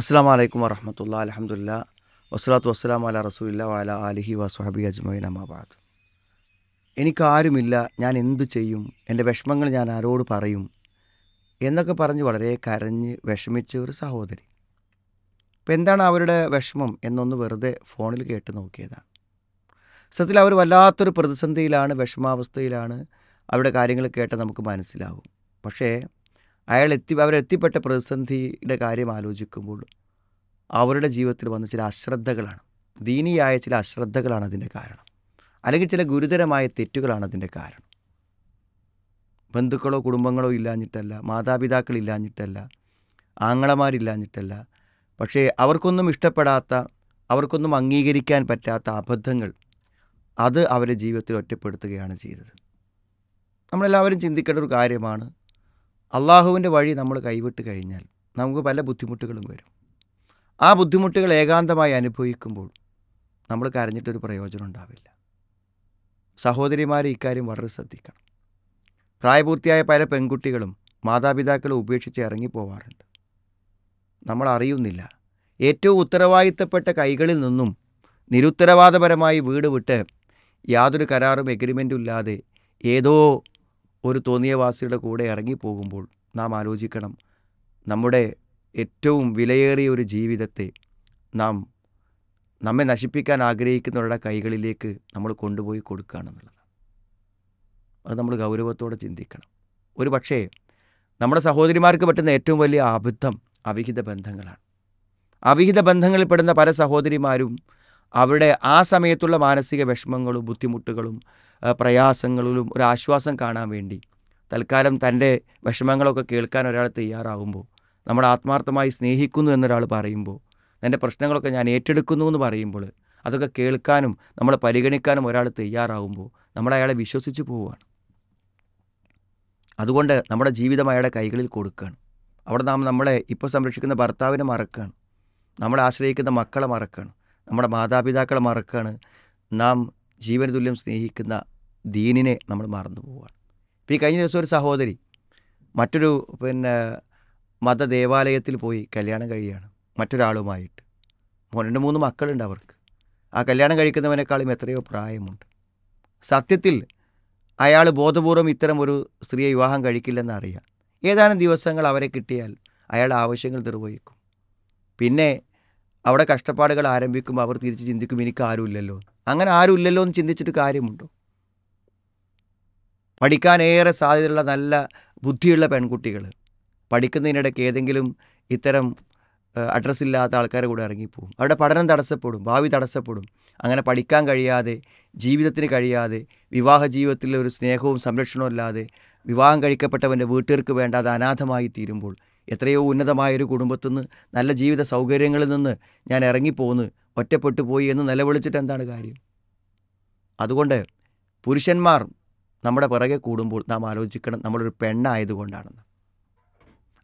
അസ്സാം വലൈക്കും വറഹമത്തുള്ള അലഹമുല്ല വസ്സലാത്തു വസ്സലാം അല റസൂല്ല വാല അലിഹി വസ്ഹബി അജ്മൈൻ അമാബാദ് എനിക്കാരുമില്ല ഞാൻ എന്തു ചെയ്യും എൻ്റെ വിഷമങ്ങൾ ഞാൻ ആരോട് പറയും എന്നൊക്കെ പറഞ്ഞ് വളരെ കരഞ്ഞ് വിഷമിച്ച ഒരു സഹോദരി ഇപ്പം എന്താണ് അവരുടെ വിഷമം എന്നൊന്ന് വെറുതെ ഫോണിൽ കേട്ട് നോക്കിയതാണ് സത്യത്തിൽ അവർ വല്ലാത്തൊരു പ്രതിസന്ധിയിലാണ് വിഷമാവസ്ഥയിലാണ് അവരുടെ കാര്യങ്ങൾ കേട്ട് നമുക്ക് മനസ്സിലാവും പക്ഷേ അയാൾ എത്തി അവരെത്തിപ്പെട്ട പ്രതിസന്ധിയുടെ കാര്യം ആലോചിക്കുമ്പോൾ അവരുടെ ജീവിതത്തിൽ വന്ന ചില അശ്രദ്ധകളാണ് ദീനിയായ ചില അശ്രദ്ധകളാണ് അതിൻ്റെ കാരണം അല്ലെങ്കിൽ ചില ഗുരുതരമായ തെറ്റുകളാണ് അതിൻ്റെ കാരണം ബന്ധുക്കളോ കുടുംബങ്ങളോ ഇല്ലാഞ്ഞിട്ടല്ല മാതാപിതാക്കൾ ഇല്ലാഞ്ഞിട്ടല്ല ആങ്ങളമാരില്ലാഞ്ഞിട്ടല്ല പക്ഷേ അവർക്കൊന്നും ഇഷ്ടപ്പെടാത്ത അവർക്കൊന്നും അംഗീകരിക്കാൻ പറ്റാത്ത അബദ്ധങ്ങൾ അത് അവരെ ജീവിതത്തിൽ ഒറ്റപ്പെടുത്തുകയാണ് ചെയ്തത് നമ്മളെല്ലാവരും ചിന്തിക്കേണ്ട ഒരു കാര്യമാണ് അള്ളാഹുവിൻ്റെ വഴി നമ്മൾ കൈവിട്ട് കഴിഞ്ഞാൽ നമുക്ക് പല ബുദ്ധിമുട്ടുകളും വരും ആ ബുദ്ധിമുട്ടുകൾ ഏകാന്തമായി അനുഭവിക്കുമ്പോൾ നമ്മൾ കരഞ്ഞിട്ടൊരു പ്രയോജനം ഉണ്ടാവില്ല സഹോദരിമാരെ ഇക്കാര്യം വളരെ ശ്രദ്ധിക്കണം പ്രായപൂർത്തിയായ പല പെൺകുട്ടികളും മാതാപിതാക്കളെ ഉപേക്ഷിച്ച് ഇറങ്ങിപ്പോവാറുണ്ട് നമ്മൾ അറിയുന്നില്ല ഏറ്റവും ഉത്തരവാദിത്തപ്പെട്ട കൈകളിൽ നിന്നും നിരുത്തരവാദപരമായി വീട് വിട്ട് യാതൊരു കരാറും എഗ്രിമെൻ്റും ഇല്ലാതെ ഏതോ ഒരു തോന്നിയവാസിയുടെ കൂടെ ഇറങ്ങിപ്പോകുമ്പോൾ നാം ആലോചിക്കണം നമ്മുടെ ഏറ്റവും വിലയേറിയ ഒരു ജീവിതത്തെ നാം നമ്മെ നശിപ്പിക്കാൻ ആഗ്രഹിക്കുന്നവരുടെ കൈകളിലേക്ക് നമ്മൾ കൊണ്ടുപോയി കൊടുക്കുകയാണെന്നുള്ളതാണ് അത് നമ്മൾ ഗൗരവത്തോടെ ചിന്തിക്കണം ഒരു പക്ഷേ നമ്മുടെ സഹോദരിമാർക്ക് പറ്റുന്ന ഏറ്റവും വലിയ അബദ്ധം അവിഹിത ബന്ധങ്ങളാണ് അവിഹിത ബന്ധങ്ങളിൽപ്പെടുന്ന പല സഹോദരിമാരും അവിടെ ആ സമയത്തുള്ള മാനസിക വിഷമങ്ങളും ബുദ്ധിമുട്ടുകളും പ്രയാസങ്ങളിലും ഒരു ആശ്വാസം കാണാൻ വേണ്ടി തൽക്കാലം തൻ്റെ വിഷമങ്ങളൊക്കെ കേൾക്കാൻ ഒരാൾ തയ്യാറാകുമ്പോൾ നമ്മൾ ആത്മാർത്ഥമായി സ്നേഹിക്കുന്നു എന്നൊരാൾ പറയുമ്പോൾ എൻ്റെ പ്രശ്നങ്ങളൊക്കെ ഞാൻ ഏറ്റെടുക്കുന്നു എന്ന് പറയുമ്പോൾ അതൊക്കെ കേൾക്കാനും നമ്മളെ പരിഗണിക്കാനും ഒരാൾ തയ്യാറാകുമ്പോൾ നമ്മൾ അയാളെ വിശ്വസിച്ച് പോവുകയാണ് അതുകൊണ്ട് നമ്മുടെ ജീവിതം അയാളുടെ കൈകളിൽ കൊടുക്കുകയാണ് അവിടെ നാം നമ്മളെ ഇപ്പോൾ സംരക്ഷിക്കുന്ന ഭർത്താവിനെ മറക്കുകയാണ് നമ്മളെ ആശ്രയിക്കുന്ന മക്കളെ മറക്കുകയാണ് നമ്മുടെ മാതാപിതാക്കളെ മറക്കുകയാണ് നാം ജീവന തുല്യം സ്നേഹിക്കുന്ന ദീനിനെ നമ്മൾ മറന്നു പോവുകയാണ് ഇപ്പോൾ ഈ കഴിഞ്ഞ ദിവസം ഒരു സഹോദരി മറ്റൊരു പിന്നെ മത ദേവാലയത്തിൽ പോയി കല്യാണം കഴിയുകയാണ് മറ്റൊരാളുമായിട്ട് രണ്ട് മൂന്ന് മക്കളുണ്ട് അവർക്ക് ആ കല്യാണം കഴിക്കുന്നവനേക്കാളും എത്രയോ പ്രായമുണ്ട് സത്യത്തിൽ അയാൾ ബോധപൂർവം ഇത്തരം ഒരു സ്ത്രീയെ വിവാഹം കഴിക്കില്ലെന്ന് അറിയാം ഏതാനും ദിവസങ്ങൾ അവരെ കിട്ടിയാൽ അയാളുടെ ആവശ്യങ്ങൾ നിർവഹിക്കും പിന്നെ അവിടെ കഷ്ടപ്പാടുകൾ ആരംഭിക്കുമ്പോൾ അവർ തിരിച്ച് ചിന്തിക്കും എനിക്ക് ആരുമില്ലല്ലോ അങ്ങനെ ആരുമില്ലല്ലോ എന്ന് ചിന്തിച്ചിട്ട് കാര്യമുണ്ടോ പഠിക്കാനേറെ സാധ്യതയുള്ള നല്ല ബുദ്ധിയുള്ള പെൺകുട്ടികൾ പഠിക്കുന്നതിനിടയ്ക്ക് ഏതെങ്കിലും ഇത്തരം അഡ്രസ്സില്ലാത്ത ഇല്ലാത്ത ആൾക്കാരെ കൂടെ ഇറങ്ങിപ്പോവും അവരുടെ പഠനം തടസ്സപ്പെടും ഭാവി തടസ്സപ്പെടും അങ്ങനെ പഠിക്കാൻ കഴിയാതെ ജീവിതത്തിന് കഴിയാതെ വിവാഹ ജീവിതത്തിൽ ഒരു സ്നേഹവും സംരക്ഷണവും ഇല്ലാതെ വിവാഹം കഴിക്കപ്പെട്ടവൻ്റെ വീട്ടുകാർക്ക് വേണ്ടാതെ അനാഥമായി തീരുമ്പോൾ എത്രയോ ഉന്നതമായൊരു കുടുംബത്തു നിന്ന് നല്ല ജീവിത സൗകര്യങ്ങളിൽ നിന്ന് ഞാൻ ഇറങ്ങിപ്പോന്ന് ഒറ്റപ്പെട്ടു പോയി എന്ന് നിലവിളിച്ചിട്ട് എന്താണ് കാര്യം അതുകൊണ്ട് പുരുഷന്മാർ നമ്മുടെ പിറകെ കൂടുമ്പോൾ നാം ആലോചിക്കണം നമ്മളൊരു പെണ്ണായതുകൊണ്ടാണെന്ന്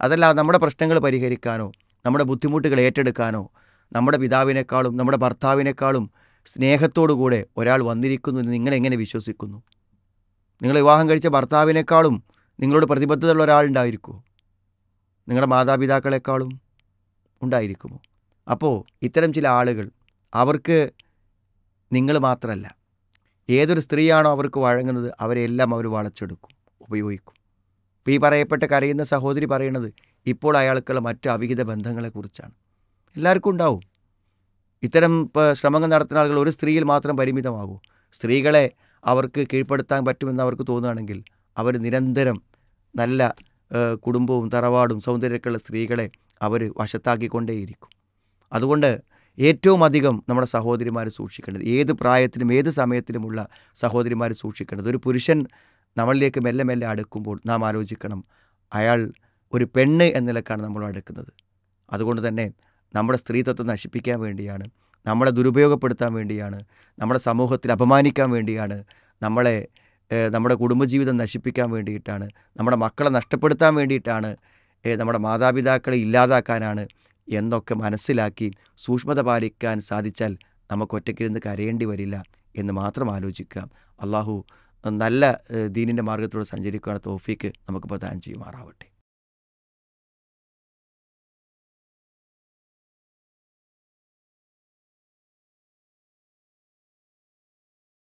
അതല്ല നമ്മുടെ പ്രശ്നങ്ങൾ പരിഹരിക്കാനോ നമ്മുടെ ബുദ്ധിമുട്ടുകൾ ഏറ്റെടുക്കാനോ നമ്മുടെ പിതാവിനേക്കാളും നമ്മുടെ ഭർത്താവിനേക്കാളും സ്നേഹത്തോടു കൂടെ ഒരാൾ വന്നിരിക്കുന്നു എന്ന് നിങ്ങളെങ്ങനെ വിശ്വസിക്കുന്നു നിങ്ങൾ വിവാഹം കഴിച്ച ഭർത്താവിനേക്കാളും നിങ്ങളോട് പ്രതിബദ്ധതയുള്ള ഒരാളുണ്ടായിരിക്കുമോ നിങ്ങളുടെ മാതാപിതാക്കളെക്കാളും ഉണ്ടായിരിക്കുമോ അപ്പോൾ ഇത്തരം ചില ആളുകൾ അവർക്ക് നിങ്ങൾ മാത്രമല്ല ഏതൊരു സ്ത്രീയാണോ അവർക്ക് വഴങ്ങുന്നത് അവരെല്ലാം അവർ വളച്ചെടുക്കും ഉപയോഗിക്കും ഇപ്പോൾ ഈ പറയപ്പെട്ട കരയുന്ന സഹോദരി പറയണത് ഇപ്പോൾ അയാൾക്കുള്ള മറ്റു അവിഹിത ബന്ധങ്ങളെക്കുറിച്ചാണ് എല്ലാവർക്കും ഉണ്ടാവും ഇത്തരം ശ്രമങ്ങൾ നടത്തുന്ന ആളുകൾ ഒരു സ്ത്രീയിൽ മാത്രം പരിമിതമാകൂ സ്ത്രീകളെ അവർക്ക് കീഴ്പ്പെടുത്താൻ പറ്റുമെന്ന് അവർക്ക് തോന്നുകയാണെങ്കിൽ അവർ നിരന്തരം നല്ല കുടുംബവും തറവാടും സൗന്ദര്യമൊക്കെയുള്ള സ്ത്രീകളെ അവർ വശത്താക്കിക്കൊണ്ടേയിരിക്കും അതുകൊണ്ട് ഏറ്റവും അധികം നമ്മുടെ സഹോദരിമാർ സൂക്ഷിക്കേണ്ടത് ഏത് പ്രായത്തിലും ഏത് സമയത്തിലുമുള്ള സഹോദരിമാർ സൂക്ഷിക്കേണ്ടത് ഒരു പുരുഷൻ നമ്മളിലേക്ക് മെല്ലെ മെല്ലെ അടുക്കുമ്പോൾ നാം ആലോചിക്കണം അയാൾ ഒരു പെണ്ണ് എന്ന നിലക്കാണ് നമ്മൾ അടുക്കുന്നത് അതുകൊണ്ട് തന്നെ നമ്മുടെ സ്ത്രീത്വത്തെ നശിപ്പിക്കാൻ വേണ്ടിയാണ് നമ്മളെ ദുരുപയോഗപ്പെടുത്താൻ വേണ്ടിയാണ് നമ്മുടെ സമൂഹത്തിൽ അപമാനിക്കാൻ വേണ്ടിയാണ് നമ്മളെ നമ്മുടെ കുടുംബജീവിതം നശിപ്പിക്കാൻ വേണ്ടിയിട്ടാണ് നമ്മുടെ മക്കളെ നഷ്ടപ്പെടുത്താൻ വേണ്ടിയിട്ടാണ് നമ്മുടെ മാതാപിതാക്കളെ ഇല്ലാതാക്കാനാണ് എന്നൊക്കെ മനസ്സിലാക്കി സൂക്ഷ്മത പാലിക്കാൻ സാധിച്ചാൽ നമുക്ക് ഒറ്റയ്ക്കിരുന്ന് കരയേണ്ടി വരില്ല എന്ന് മാത്രം ആലോചിക്കാം അള്ളാഹു നല്ല ദീനിൻ്റെ മാർഗത്തിലൂടെ സഞ്ചരിക്കുകയാണ് തോഫിക്ക് നമുക്ക് പ്രധാനം ചെയ്യുമാറാവട്ടെ